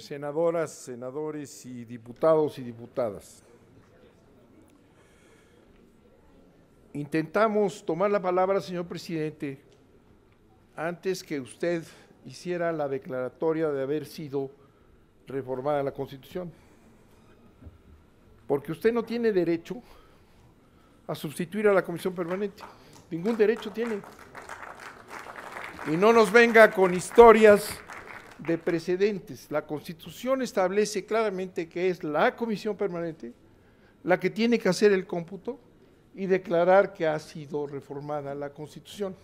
senadoras, senadores y diputados y diputadas. Intentamos tomar la palabra, señor presidente, antes que usted hiciera la declaratoria de haber sido reformada la Constitución. Porque usted no tiene derecho a sustituir a la Comisión Permanente. Ningún derecho tiene. Y no nos venga con historias de precedentes. La Constitución establece claramente que es la Comisión Permanente la que tiene que hacer el cómputo y declarar que ha sido reformada la Constitución.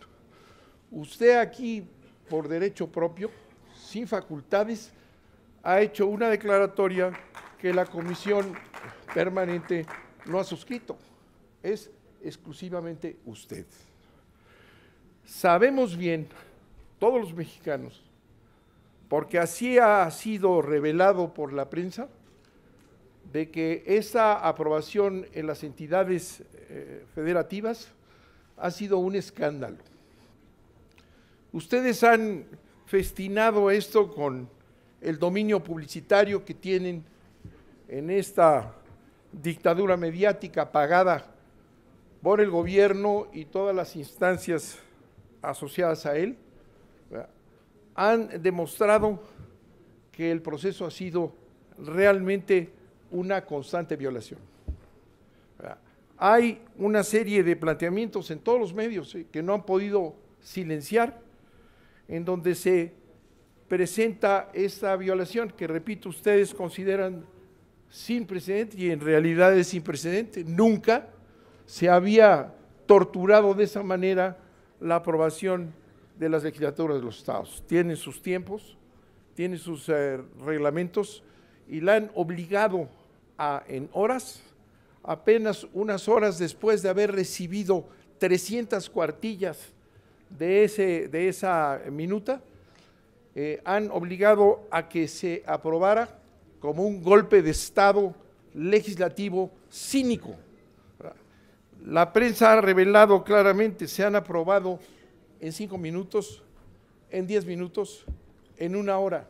Usted aquí, por derecho propio, sin facultades, ha hecho una declaratoria que la Comisión Permanente no ha suscrito. Es exclusivamente usted. Sabemos bien, todos los mexicanos, porque así ha sido revelado por la prensa, de que esa aprobación en las entidades eh, federativas ha sido un escándalo. Ustedes han festinado esto con el dominio publicitario que tienen en esta dictadura mediática pagada por el gobierno y todas las instancias asociadas a él han demostrado que el proceso ha sido realmente una constante violación. Hay una serie de planteamientos en todos los medios eh, que no han podido silenciar, en donde se presenta esta violación que, repito, ustedes consideran sin precedente y en realidad es sin precedente. Nunca se había torturado de esa manera la aprobación de las legislaturas de los estados. Tienen sus tiempos, tienen sus eh, reglamentos y la han obligado a, en horas, apenas unas horas después de haber recibido 300 cuartillas de, ese, de esa minuta, eh, han obligado a que se aprobara como un golpe de Estado legislativo cínico. La prensa ha revelado claramente, se han aprobado en cinco minutos, en diez minutos, en una hora.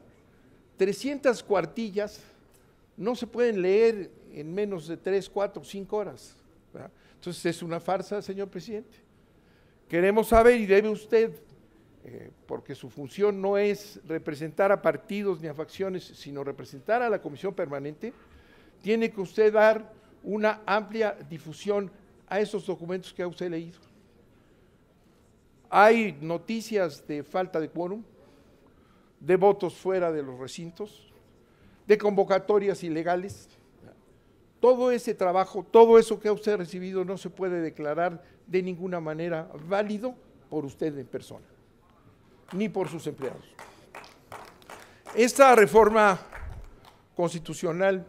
300 cuartillas no se pueden leer en menos de tres, cuatro, cinco horas. Entonces es una farsa, señor presidente. Queremos saber y debe usted, eh, porque su función no es representar a partidos ni a facciones, sino representar a la comisión permanente, tiene que usted dar una amplia difusión a esos documentos que ha usted leído. Hay noticias de falta de quórum, de votos fuera de los recintos, de convocatorias ilegales. Todo ese trabajo, todo eso que usted ha recibido no se puede declarar de ninguna manera válido por usted en persona, ni por sus empleados. Esta reforma constitucional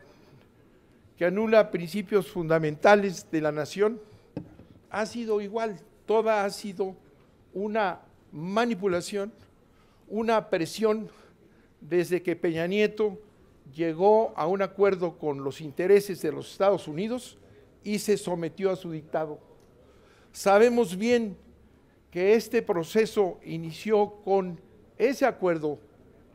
que anula principios fundamentales de la nación ha sido igual, toda ha sido una manipulación, una presión desde que Peña Nieto llegó a un acuerdo con los intereses de los Estados Unidos y se sometió a su dictado. Sabemos bien que este proceso inició con ese acuerdo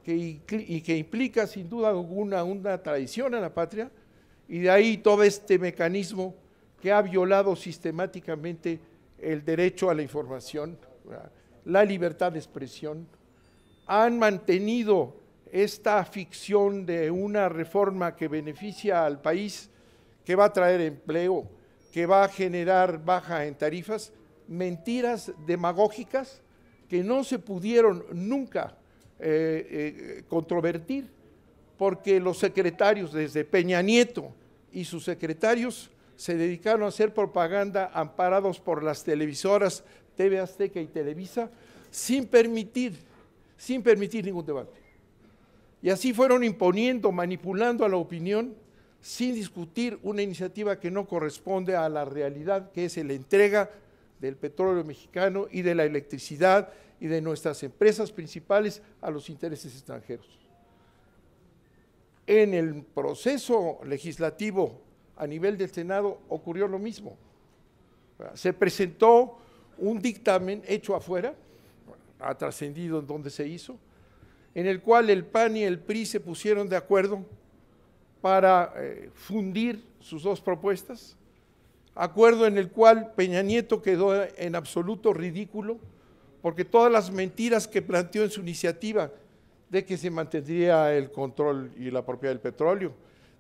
y que implica sin duda alguna una traición a la patria y de ahí todo este mecanismo que ha violado sistemáticamente el derecho a la información la libertad de expresión, han mantenido esta ficción de una reforma que beneficia al país, que va a traer empleo, que va a generar baja en tarifas, mentiras demagógicas que no se pudieron nunca eh, eh, controvertir, porque los secretarios, desde Peña Nieto y sus secretarios, se dedicaron a hacer propaganda amparados por las televisoras TV Azteca y Televisa sin permitir, sin permitir ningún debate. Y así fueron imponiendo, manipulando a la opinión sin discutir una iniciativa que no corresponde a la realidad, que es la entrega del petróleo mexicano y de la electricidad y de nuestras empresas principales a los intereses extranjeros. En el proceso legislativo a nivel del Senado ocurrió lo mismo. Se presentó un dictamen hecho afuera, ha trascendido en donde se hizo, en el cual el PAN y el PRI se pusieron de acuerdo para eh, fundir sus dos propuestas, acuerdo en el cual Peña Nieto quedó en absoluto ridículo, porque todas las mentiras que planteó en su iniciativa de que se mantendría el control y la propiedad del petróleo,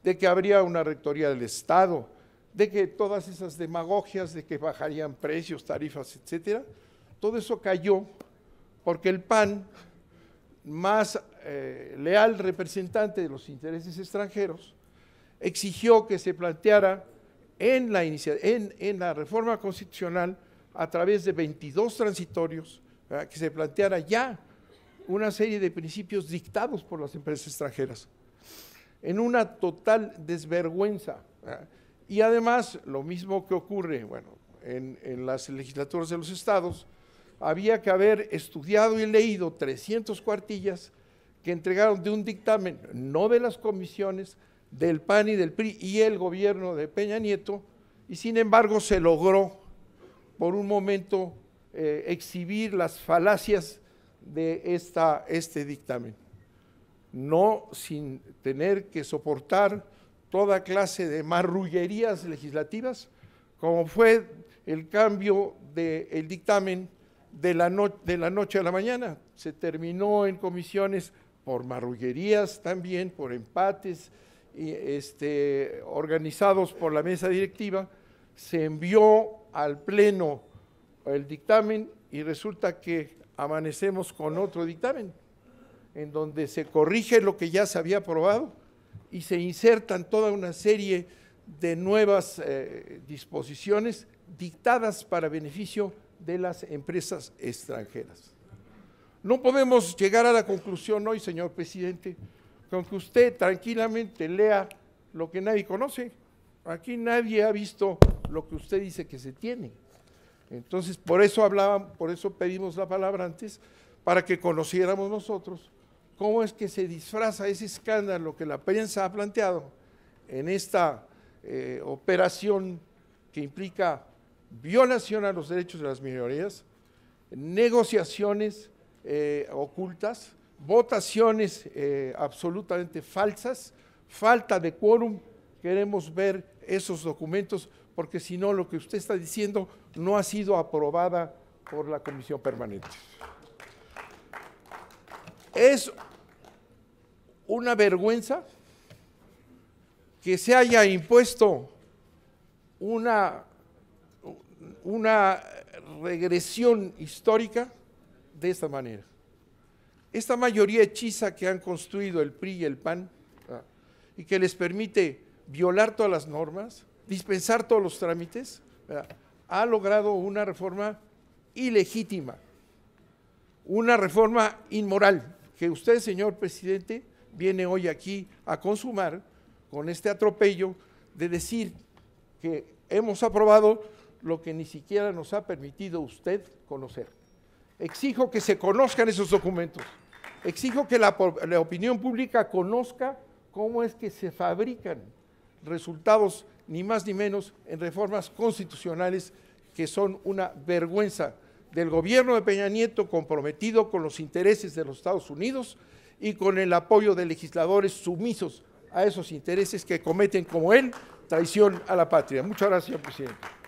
de que habría una rectoría del Estado, de que todas esas demagogias de que bajarían precios, tarifas, etcétera, todo eso cayó porque el PAN, más eh, leal representante de los intereses extranjeros, exigió que se planteara en la, en, la reforma constitucional, a través de 22 transitorios, que se planteara ya una serie de principios dictados por las empresas extranjeras, en una total desvergüenza. Y además, lo mismo que ocurre, bueno, en, las legislaturas de los estados, había que haber estudiado y leído 300 cuartillas que entregaron de un dictamen, no de las comisiones, del PAN y del PRI y el gobierno de Peña Nieto, y sin embargo se logró por un momento eh, exhibir las falacias de esta, este dictamen, no sin tener que soportar toda clase de marrullerías legislativas, como fue el cambio del dictamen de la, noche a la mañana. Se terminó en comisiones por marrullerías también, por empates este, organizados por la mesa directiva. Se envió al Pleno el dictamen y resulta que amanecemos con otro dictamen, en donde se corrige lo que ya se había aprobado y se insertan toda una serie de nuevas eh, disposiciones dictadas para beneficio de las empresas extranjeras. No podemos llegar a la conclusión hoy, señor presidente, con que usted tranquilamente lea lo que nadie conoce. Aquí nadie ha visto lo que usted dice que se tiene. Entonces, por eso hablaban, por eso pedimos la palabra antes, para que conociéramos nosotros cómo es que se disfraza ese escándalo que la prensa ha planteado en esta eh, operación que implica violación a los derechos de las minorías, negociaciones eh, ocultas, votaciones eh, absolutamente falsas, falta de quórum. Queremos ver esos documentos porque si no lo que usted está diciendo no ha sido aprobada por la comisión permanente. Es una vergüenza que se haya impuesto una, una regresión histórica de esta manera. Esta mayoría hechiza que han construido el PRI y el PAN y que les permite violar todas las normas, dispensar todos los trámites, ha logrado una reforma ilegítima, una reforma inmoral que usted, señor presidente, viene hoy aquí a consumar con este atropello de decir que hemos aprobado lo que ni siquiera nos ha permitido usted conocer. Exijo que se conozcan esos documentos. Exijo que la, opinión pública conozca cómo es que se fabrican resultados, ni más ni menos, en reformas constitucionales que son una vergüenza del gobierno de Peña Nieto comprometido con los intereses de los Estados Unidos y con el apoyo de legisladores sumisos a esos intereses que cometen como él traición a la patria. Muchas gracias, presidente.